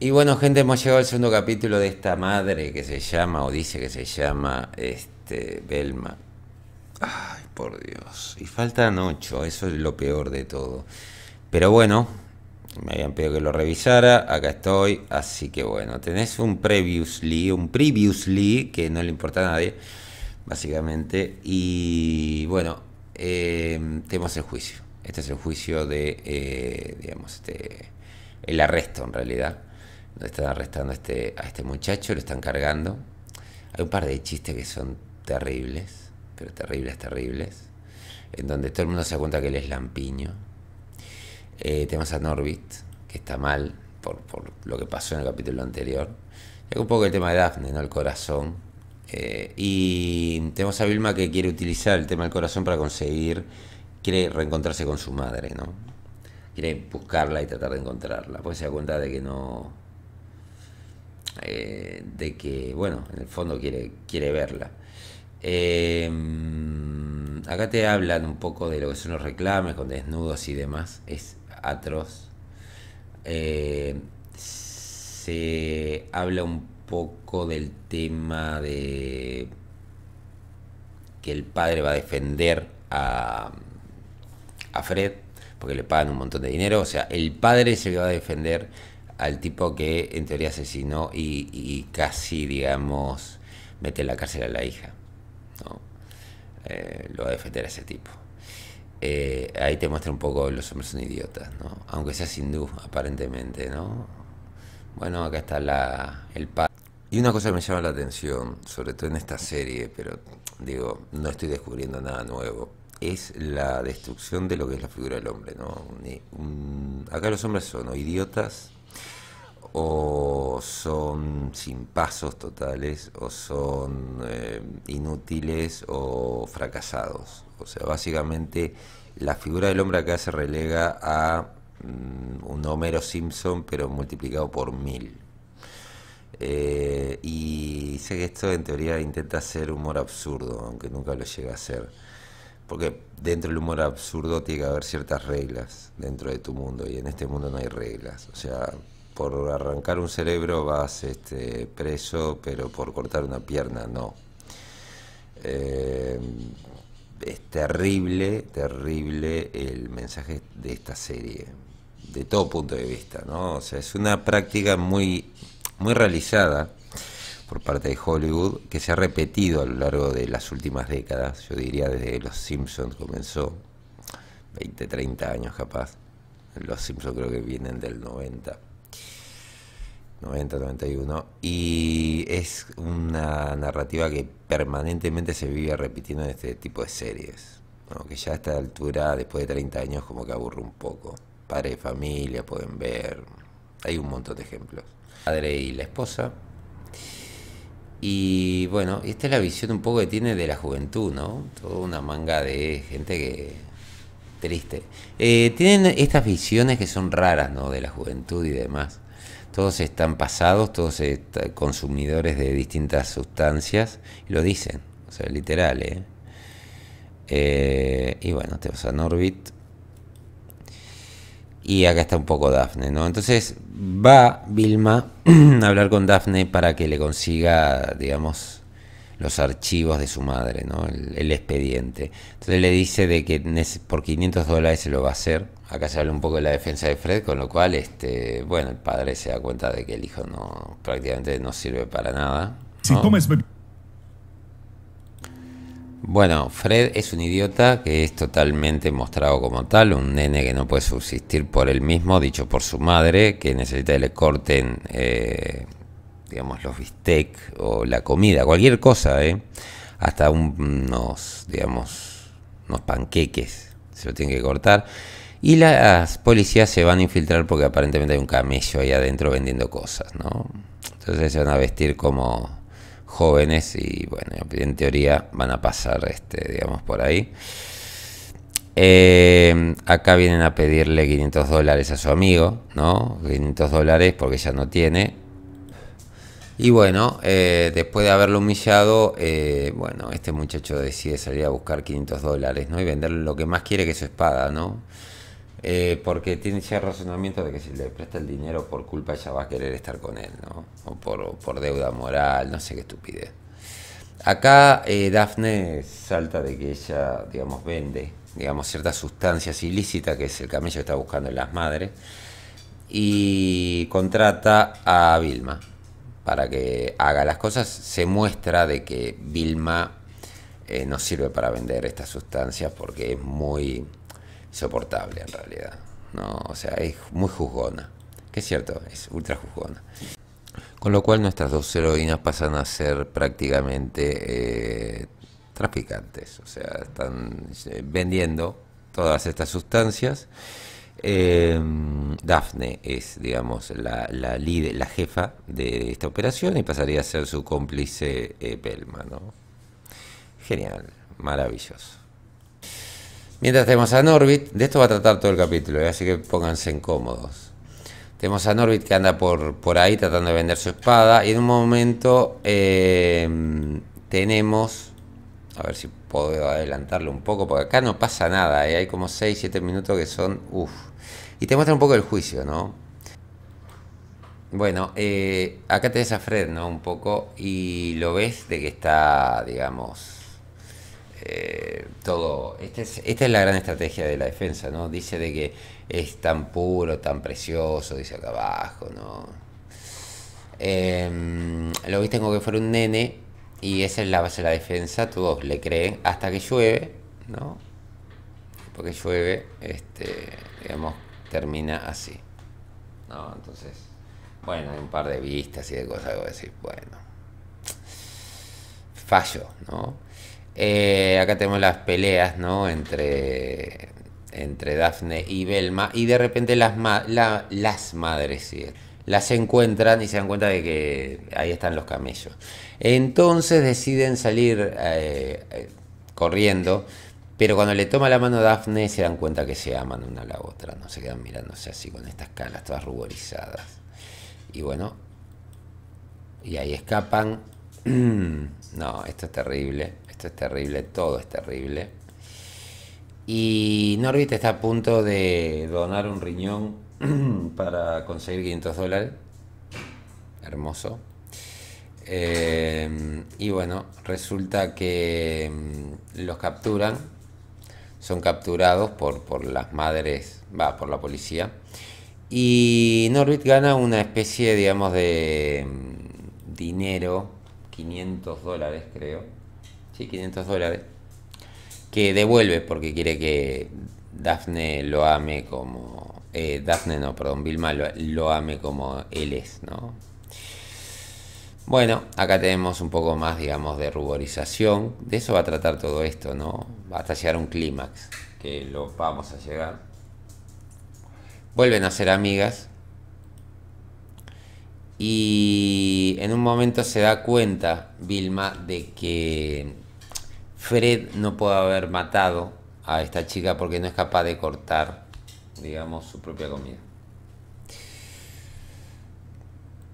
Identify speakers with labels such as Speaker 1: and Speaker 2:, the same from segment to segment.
Speaker 1: Y bueno, gente, hemos llegado al segundo capítulo de esta madre que se llama, o dice que se llama, este, Belma. Ay, por Dios. Y faltan ocho, eso es lo peor de todo. Pero bueno, me habían pedido que lo revisara, acá estoy, así que bueno, tenés un previously, un previously, que no le importa a nadie, básicamente. Y bueno, em, tenemos el juicio. Este es el juicio de, eh, digamos, este, el arresto en realidad están arrestando este, a este, muchacho, lo están cargando. Hay un par de chistes que son terribles, pero terribles, terribles. En donde todo el mundo se da cuenta que él es lampiño. Eh, tenemos a Norbit, que está mal por, lo que pasó en el capítulo anterior. Y un poco el tema de Daphne, ¿no? El corazón. Eh, y tenemos a Vilma que quiere utilizar el tema del corazón para conseguir, quiere reencontrarse con su madre, ¿no? Quiere buscarla y tratar de encontrarla. Pues se da cuenta de que no, eh, de que, bueno, en el fondo quiere, quiere verla. Eh, acá te hablan un poco de lo que son los reclames con desnudos y demás. Es atroz. Eh, se habla un poco del tema de que el padre va a defender a, a Fred porque le pagan un montón de dinero. O sea, el padre se va a defender al tipo que en teoría asesinó y, casi, digamos, mete en la cárcel a la hija. ¿no? Eh, lo va a defender ese tipo. Eh, ahí te muestra un poco los hombres son idiotas, ¿no? Aunque seas hindú, aparentemente, ¿no? Bueno, acá está la, el padre. Y una cosa que me llama la atención, sobre todo en esta serie, pero digo, no estoy descubriendo nada nuevo, es la destrucción de lo que es la figura del hombre, ¿no? acá los hombres son idiotas o son sin pasos totales, o son eh, inútiles o fracasados. O sea, básicamente la figura del hombre acá se relega a mm, un Homero Simpson, pero multiplicado por mil. Eh, y sé que esto en teoría intenta ser humor absurdo, aunque nunca lo llega a ser. Porque dentro del humor absurdo tiene que haber ciertas reglas dentro de tu mundo, y en este mundo no hay reglas. O sea, por arrancar un cerebro vas este, preso, pero por cortar una pierna no. Eh, es terrible, terrible el mensaje de esta serie, de todo punto de vista, ¿no? O sea, es una práctica muy, muy realizada por parte de Hollywood que se ha repetido a lo largo de las últimas décadas, yo diría desde Los Simpsons comenzó, 20, 30 años capaz, Los Simpsons creo que vienen del 90 90, 91, y es una narrativa que permanentemente se vive repitiendo en este tipo de series, que ya a esta altura, después de 30 años, como que aburre un poco. Padre de familia, pueden ver, hay un montón de ejemplos. Padre y la esposa. Y bueno, esta es la visión un poco que tiene de la juventud, ¿no? Toda una manga de gente que triste. Eh, tienen estas visiones que son raras, ¿no? De la juventud y demás todos están pasados, todos eh, consumidores de distintas sustancias, y lo dicen, o sea, literal, eh. Eh, y bueno, te vas a Norbit. Y acá está un poco Dafne, ¿no? Entonces va Vilma a hablar con Dafne para que le consiga, digamos, los archivos de su madre, ¿no? El, expediente. Entonces le dice de que por 500 dólares se lo va a hacer acá se habla un poco de la defensa de Fred, con lo cual, este, bueno, el padre se da cuenta de que el hijo no prácticamente no sirve para nada. bueno, Fred es un idiota que es totalmente mostrado como tal, un nene que no puede subsistir por él mismo, dicho por su madre, que necesita que le corten, eh, digamos, los bistec o la comida, cualquier cosa, eh, hasta unos, digamos, unos panqueques, se lo tiene que cortar. Y las policías se van a infiltrar porque aparentemente hay un camello ahí adentro vendiendo cosas, ¿no? Entonces se van a vestir como jóvenes y bueno, en teoría van a pasar, este, digamos, por ahí. Eh, acá vienen a pedirle 500 dólares a su amigo, ¿no? 500 dólares porque ya no tiene. Y bueno, eh, después de haberlo humillado, eh, bueno, este muchacho decide salir a buscar 500 dólares, ¿no? Y venderle lo que más quiere que su espada, ¿no? Eh, porque tiene ese razonamiento de que si le presta el dinero por culpa ella va a querer estar con él, ¿no? O por, deuda moral, no sé qué estupidez. Acá eh, Dafne salta de que ella, digamos, vende, digamos, ciertas sustancias ilícitas, que es el camello que está buscando en las madres, y contrata a Vilma para que haga las cosas. Se muestra de que Vilma eh, no sirve para vender estas sustancias porque es muy soportable en realidad. No, o sea, es muy juzgona. Que es cierto, es ultra juzgona. Con lo cual nuestras dos heroínas pasan a ser prácticamente eh, traficantes. O sea, están eh, vendiendo todas estas sustancias. Eh, Daphne es, digamos, la, la, líder, la jefa de esta operación y pasaría a ser su cómplice eh, Pelma. ¿no? Genial, maravilloso. Mientras tenemos a Norbit, de esto va a tratar todo el capítulo, ¿eh? así que pónganse en cómodos. Tenemos a Norbit que anda por, por ahí tratando de vender su espada y en un momento eh, tenemos... A ver si puedo adelantarlo un poco, porque acá no pasa nada, ¿eh? hay como 6-7 minutos que son... uff. Y te muestra un poco el juicio, ¿no? Bueno, acá te ves ¿no? Un poco y lo ves de que está, digamos eh, todo. Este esta es la gran estrategia de la defensa, ¿no? Dice de que es tan puro, tan precioso, dice acá abajo, ¿no? Em, lo viste como que fuera un nene y esa es la base de la defensa, todos le creen hasta que llueve, ¿no? Porque llueve, este, digamos, termina así. Entonces, bueno, un par de vistas y de cosas que decir, bueno. Fallo, ¿no? Eh, acá tenemos las peleas, ¿no? Entre, entre Daphne y Belma. Y de repente las, las madres, las encuentran y se dan cuenta de que ahí están los camellos. Entonces deciden salir eh, eh, corriendo. Pero cuando le toma la mano a Dafne se dan cuenta que se aman una a la otra, no se quedan mirándose así con estas caras todas ruborizadas. Y bueno, y ahí escapan. no, esto es terrible. Esto es terrible, todo es terrible. Y Norbit está a punto de donar un riñón para conseguir 500 dólares. Hermoso. Eh, y bueno, resulta que mm, los capturan, son capturados por, por las madres, va, por la policía. Y Norbit gana una especie, digamos, de mm, dinero, 500 dólares creo, 500 dólares. Que devuelve porque quiere que Daphne lo ame como... Eh, Daphne no, perdón, Vilma lo, ame como él es, ¿no? Bueno, acá tenemos un poco más, digamos, de ruborización. De eso va a tratar todo esto, ¿no? Hasta llegar a un clímax, que lo vamos a llegar. Vuelven a ser amigas. Y en un momento se da cuenta Vilma de que Fred no puede haber matado a esta chica porque no es capaz de cortar, digamos, su propia comida.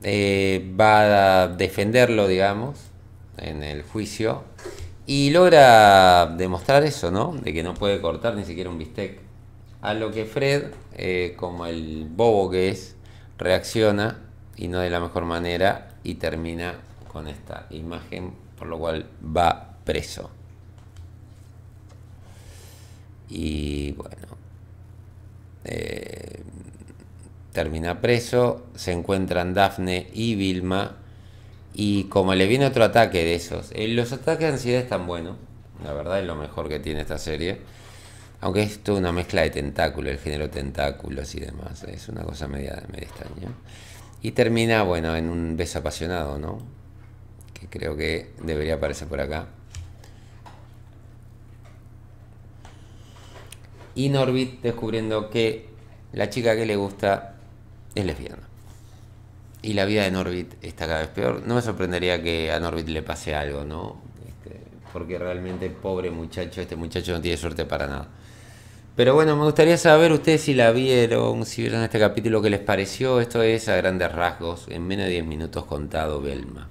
Speaker 1: Eh, va a defenderlo, digamos, en el juicio. Y logra demostrar eso, ¿no? De que no puede cortar ni siquiera un bistec. A lo que Fred, eh, como el bobo que es, reacciona y no de la mejor manera y termina con esta imagen, por lo cual va preso y bueno, eh, termina preso, se encuentran Dafne y Vilma y como le viene otro ataque de esos, eh, los ataques de ansiedad están buenos, la verdad es lo mejor que tiene esta serie, aunque es toda una mezcla de tentáculos, el género tentáculos y demás, es una cosa media, extraña. Y termina, bueno, en un beso apasionado, ¿no? Que creo que debería aparecer por acá. Y Norbit descubriendo que la chica que le gusta es lesbiana. Y la vida de Norbit está cada vez peor. No me sorprendería que a Norbit le pase algo, ¿no? Este, porque realmente, pobre muchacho, este muchacho no tiene suerte para nada. Pero bueno, me gustaría saber ustedes si la vieron, si vieron este capítulo, que les pareció. Esto es a grandes rasgos, en menos de 10 minutos contado, Belma.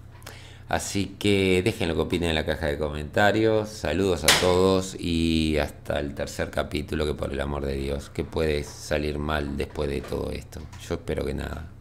Speaker 1: Así que dejen lo que opinen en la caja de comentarios. Saludos a todos y hasta el tercer capítulo que por el amor de Dios, que puede salir mal después de todo esto. Yo espero que nada.